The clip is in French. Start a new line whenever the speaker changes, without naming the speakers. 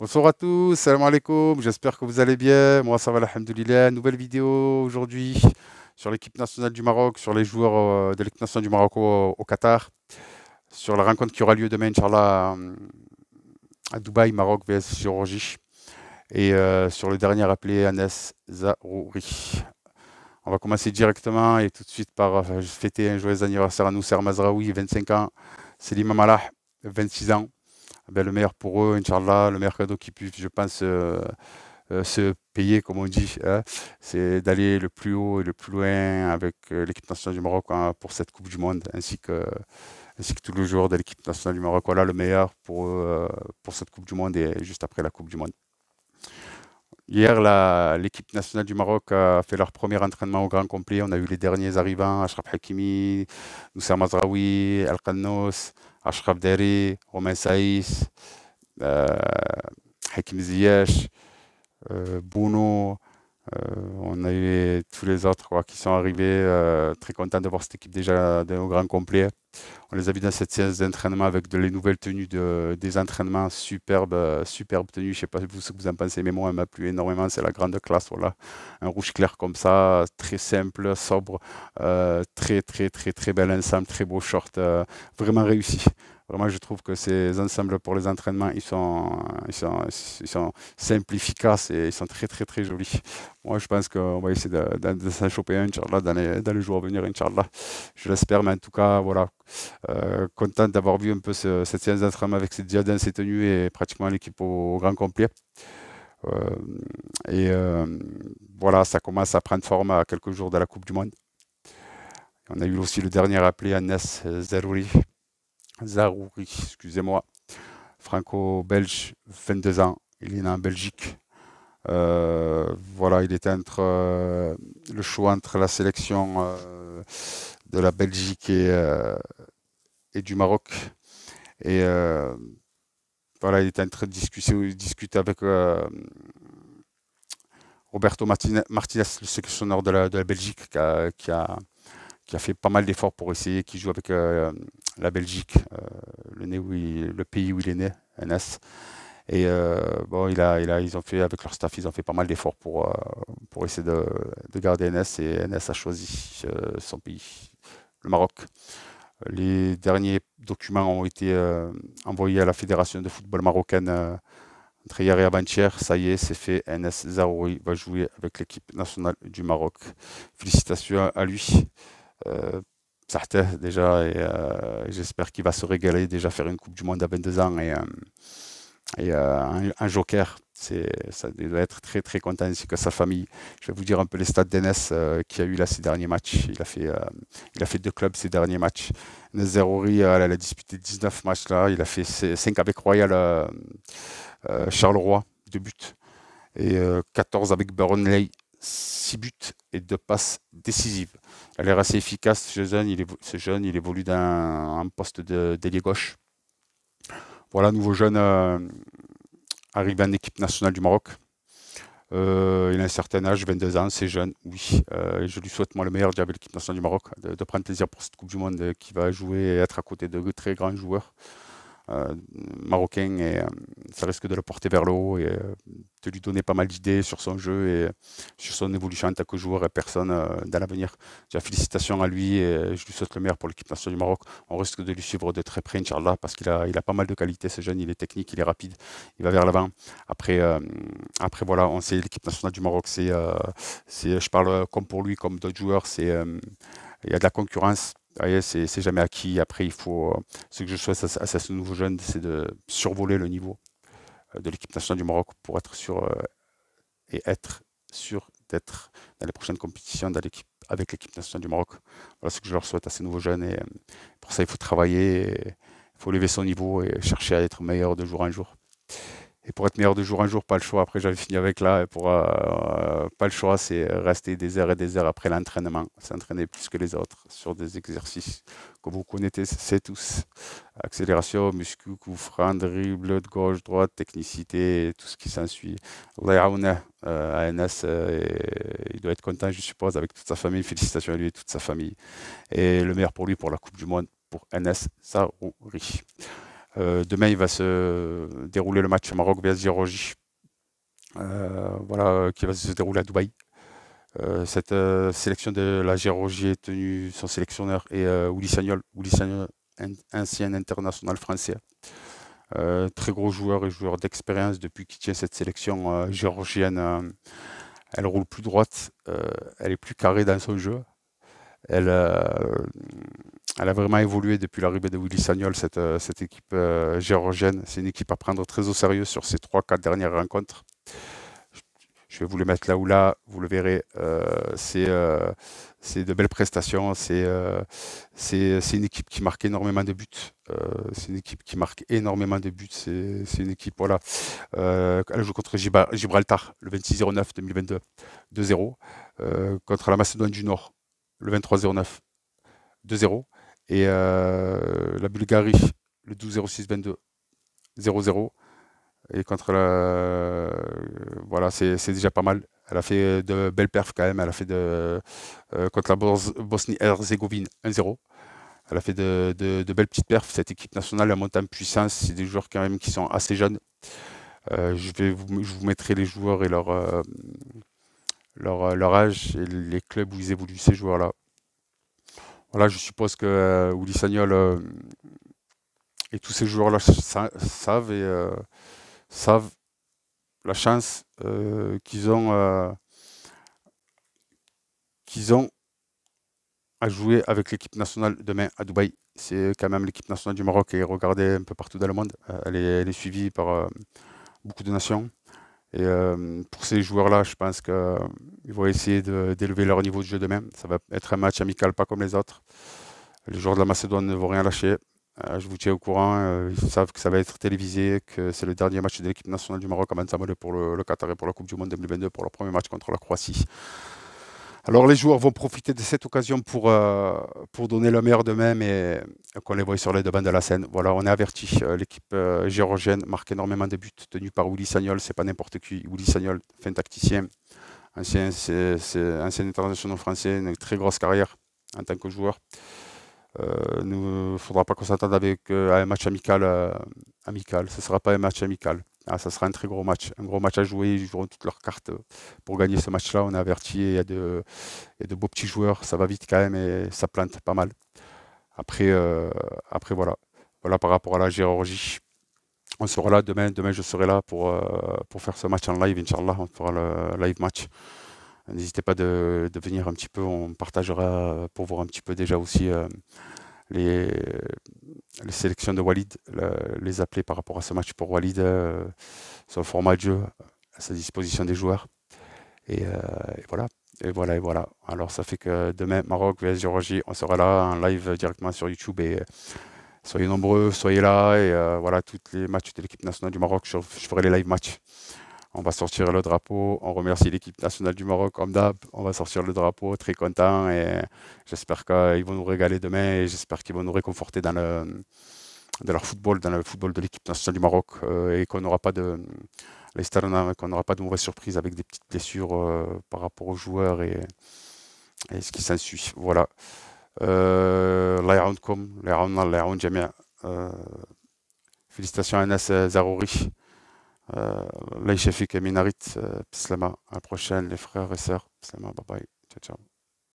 Bonsoir à tous, salam alaikum, j'espère que vous allez bien. Moi ça va, alhamdoulilah. Nouvelle vidéo aujourd'hui sur l'équipe nationale du Maroc, sur les joueurs euh, de l'équipe nationale du Maroc au, Qatar, sur la rencontre qui aura lieu demain, Inch'Allah, euh, à Dubaï, Maroc vs Géorgie, et euh, sur le dernier appelé Anes Zarouri. On va commencer directement et tout de suite par fêter un joyeux anniversaire à Nousser Mazraoui, 25 ans, Selim Amalah, 26 ans. Ben, le meilleur pour eux, Inch'Allah, le meilleur cadeau qu'ils puissent, je pense, euh, euh, se payer, comme on dit, hein. c'est d'aller le plus haut et le plus loin avec euh, l'équipe nationale du Maroc hein, pour cette Coupe du Monde, ainsi que, ainsi que tous les joueurs de l'équipe nationale du Maroc. Voilà le meilleur pour pour cette Coupe du Monde et juste après la Coupe du Monde. Hier, l'équipe nationale du Maroc a fait leur premier entraînement au grand complet. On a eu les derniers arrivants, Ashraf Hakimi, Moussa Mazraoui, al qannous Ashraf Dari, Romain Saïs, euh, Hakim Ziyech, euh, Bouno, euh, on a eu tous les autres qui sont arrivés euh, très contents de voir cette équipe déjà au grand complet. On les a vus dans cette séance d'entraînement avec de, les nouvelles tenues de, des entraînements, superbes, euh, superbes tenues. Je ne sais pas vous, ce que vous en pensez, mais moi, elle m'a plu énormément. C'est la grande classe. Voilà. Un rouge clair comme ça, très simple, sobre, très, très, très, très bel ensemble, très beau short, vraiment réussi. Vraiment, je trouve que ces ensembles pour les entraînements, ils sont, ils et ils sont très, très, très jolis. Moi, je pense qu'on va essayer de, de, s'en choper un, Inch'Allah, dans les, dans les jours à venir, Inch'Allah. Je l'espère, mais en tout cas, voilà, euh, content d'avoir vu un peu cette séance d'entraînement avec ces diadèmes, ces tenues et pratiquement l'équipe au, grand complet. Euh, et euh, voilà, ça commence à prendre forme à quelques jours de la Coupe du Monde. On a eu aussi le dernier appelé, Anas Zerouri, Zarouri, excusez-moi, franco-belge, 22 ans, il est né en Belgique. Euh, voilà, il était entre euh, le choix entre la sélection euh, de la Belgique et, et du Maroc. Et voilà, il était en train de discuter, avec Roberto Martinez, le sélectionneur de la, Belgique, qui a qui a fait pas mal d'efforts pour essayer, qui joue avec euh, la Belgique, euh, le, le pays où il est né, NS. Et euh, bon, ils ont fait avec leur staff, ils ont fait pas mal d'efforts pour, essayer de, garder NS. Et NS a choisi son pays, le Maroc. Les derniers documents ont été envoyés à la Fédération de football marocaine entre hier et avant-hier, ça y est, c'est fait. NS Zaroui va jouer avec l'équipe nationale du Maroc. Félicitations à lui été euh, déjà, et, euh, j'espère qu'il va se régaler, déjà faire une Coupe du Monde à 22 ans et, euh, un, joker. Ça doit être très très content ainsi que sa famille. Je vais vous dire un peu les stats d'Enes qui a eu là ces derniers matchs. Il a fait, il a fait deux clubs ces derniers matchs. Nezerori, elle a disputé 19 matchs là. Il a fait 5 avec Royal Charleroi, deux buts. Et 14 avec Burnley, 6 buts et 2 passes décisives. Elle a l'air assez efficace, ce jeune. Il, jeune, évolue d'un poste d'ailier gauche. Voilà, nouveau jeune arrive euh, arrivé en équipe nationale du Maroc. Euh, il a un certain âge, 22 ans, c'est jeune, oui. Euh, je lui souhaite moi le meilleur avec l'équipe nationale du Maroc, de, prendre plaisir pour cette Coupe du Monde qui va jouer et être à côté de très grands joueurs. Euh, marocain et euh, ça risque de le porter vers le haut et euh, de lui donner pas mal d'idées sur son jeu et sur son évolution en tant que joueur et personne dans l'avenir. Félicitations à lui et je lui souhaite le meilleur pour l'équipe nationale du Maroc. On risque de lui suivre de très près, Inch'Allah, parce qu'il a, il a pas mal de qualités, ce jeune, il est technique, il est rapide, il va vers l'avant. Après, après voilà, on sait l'équipe nationale du Maroc, c'est, je parle comme pour lui, comme d'autres joueurs, c'est, il y a de la concurrence ah c'est jamais acquis. Après, il faut. Euh, ce que je souhaite à, ce nouveau jeune, c'est de survoler le niveau euh, de l'équipe nationale du Maroc pour être sûr euh, et être sûr d'être dans les prochaines compétitions avec l'équipe nationale du Maroc. Voilà ce que je leur souhaite à ces nouveaux jeunes. Et pour ça, il faut travailler, il faut lever son niveau et chercher à être meilleur de jour en jour. Et pour être meilleur de jour en jour, pas le choix. Après, j'avais fini avec là. Et euh, euh, pas le choix, c'est rester des heures et des heures après l'entraînement. S'entraîner plus que les autres sur des exercices que vous connaissez tous. Accélération, muscu, coup franc, dribble, gauche, droite, technicité, tout ce qui s'ensuit. Layaouna, euh, à ANS, il doit être content, je suppose, avec toute sa famille. Félicitations à lui et toute sa famille. Et le meilleur pour lui pour la Coupe du Monde, pour NS Sarouri. Euh, demain, il va se dérouler le match Maroc-Géorgie, euh, voilà, euh, qui va se dérouler à Dubaï. cette sélection de la Géorgie est tenue, son sélectionneur et Willy Sagnol, ancien international français. très gros joueur et joueur d'expérience depuis qu'il tient cette sélection géorgienne. elle roule plus droite, elle est plus carrée dans son jeu. Elle, elle a vraiment évolué depuis l'arrivée de Willy Sagnol, cette, euh, équipe euh, géorgienne. C'est une équipe à prendre très au sérieux sur ces trois, quatre dernières rencontres. Je vais vous les mettre là ou là, vous le verrez. Euh, c'est de belles prestations. C'est une équipe qui marque énormément de buts. c'est une équipe qui marque énormément de buts. C'est une équipe, voilà. elle joue contre Gibraltar le 26-09 2022, 2-0. contre la Macédoine du Nord le 23-09, 2-0. Et euh, la Bulgarie, le 12-06-22, 0-0. Et contre la. Voilà, c'est déjà pas mal. Elle a fait de belles perfs quand même. Elle a fait de. Euh, contre la Bosnie-Herzégovine, 1-0. Elle a fait de, belles petites perfs. Cette équipe nationale, monte en puissance, c'est des joueurs quand même qui sont assez jeunes. Euh, je, vais vous, je mettrai les joueurs et leur, leur, leur âge et les clubs où ils évoluent, ces joueurs-là je suppose que euh, Willy Sagnol euh, et tous ces joueurs-là savent, et, euh, savent la chance qu'ils ont, qu'ils ont à jouer avec l'équipe nationale demain à Dubaï. C'est quand même l'équipe nationale du Maroc est regardée un peu partout dans le monde. Elle est, suivie par beaucoup de nations. Et euh, pour ces joueurs-là, je pense qu'ils vont essayer d'élever leur niveau de jeu demain. Ça va être un match amical, pas comme les autres. Les joueurs de la Macédoine ne vont rien lâcher. Euh, je vous tiens au courant. Euh, ils savent que ça va être télévisé, que c'est le dernier match de l'équipe nationale du Maroc à Manzamole pour le, Qatar et pour la Coupe du Monde 2022, pour leur premier match contre la Croatie. Alors les joueurs vont profiter de cette occasion pour, euh, pour donner le meilleur d'eux-mêmes et qu'on les voit sur les deux bancs de la scène. Voilà, on est averti. Euh, l'équipe euh, géorgienne marque énormément de buts tenue par Willy Sagnol. C'est pas n'importe qui. Willy Sagnol, fin tacticien, ancien, international français, une très grosse carrière en tant que joueur. il ne faudra pas qu'on s'attende avec un match amical. amical. Ce ne sera pas un match amical. Ah, ça sera un très gros match, un gros match à jouer. Ils joueront toutes leurs cartes euh, pour gagner ce match-là. On est averti. Il y, a de, de beaux petits joueurs. Ça va vite quand même et ça plante pas mal. Après, euh, après voilà. Voilà par rapport à la Géorgie. On sera là demain. Demain, je serai là pour, euh, pour faire ce match en live, Inch'Allah. On fera le live match. N'hésitez pas de, venir un petit peu. On partagera pour voir un petit peu déjà aussi les, les sélections de Walid, les appeler par rapport à ce match pour Walid, euh, son format de jeu, à sa disposition des joueurs. Euh, et, voilà. Et voilà, et voilà. Alors ça fait que demain, Maroc vs Géorgie, on sera là en live directement sur YouTube. Et euh, soyez nombreux, soyez là. Et voilà, tous les matchs de l'équipe nationale du Maroc, je, je ferai les live matchs. On va sortir le drapeau. On remercie l'équipe nationale du Maroc, comme d'hab. On va sortir le drapeau, très content. Et j'espère qu'ils vont nous régaler demain j'espère qu'ils vont nous réconforter dans le, leur football, dans le football de l'équipe nationale du Maroc euh, et qu'on n'aura pas de qu'on n'aura pas de mauvaises surprises avec des petites blessures euh, par rapport aux joueurs et, ce qui s'ensuit. Voilà. Euh, la يعاونكم Félicitations à euh, Laïchefique et Minarit, Bislama, euh, À la prochaine, les frères et sœurs. bislama, bye bye. Ciao, ciao.